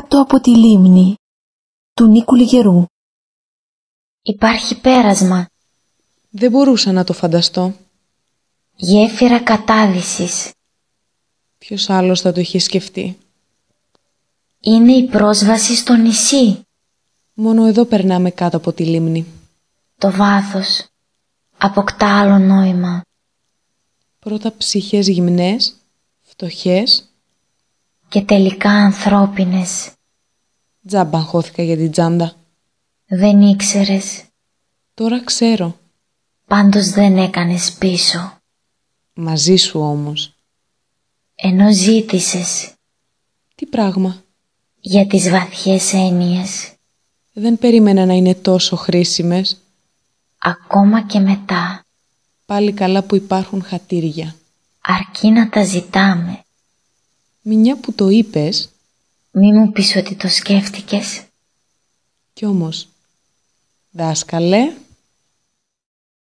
κάτω από τη λίμνη του Νίκου Λιγερού. Υπάρχει πέρασμα. Δεν μπορούσα να το φανταστώ. Γέφυρα κατάδυσης. Ποιος άλλος θα το είχε σκεφτεί. Είναι η πρόσβαση στο νησί. Μόνο εδώ περνάμε κάτω από τη λίμνη. Το βάθος αποκτά άλλο νόημα. Πρώτα ψυχές γυμνές, φτωχές και τελικά ανθρώπινες. Τζάμπα χώθηκα για την τζάντα. Δεν ήξερες. Τώρα ξέρω. Πάντως δεν έκανες πίσω. Μαζί σου όμως. Ενώ ζήτησες. Τι πράγμα. Για τις βαθιές έννοιες. Δεν περίμενα να είναι τόσο χρήσιμες. Ακόμα και μετά. Πάλι καλά που υπάρχουν χατήρια. Αρκεί να τα ζητάμε. Μια που το είπες... Μη μου πεις ότι το σκέφτηκες. Κι όμως, δάσκαλε...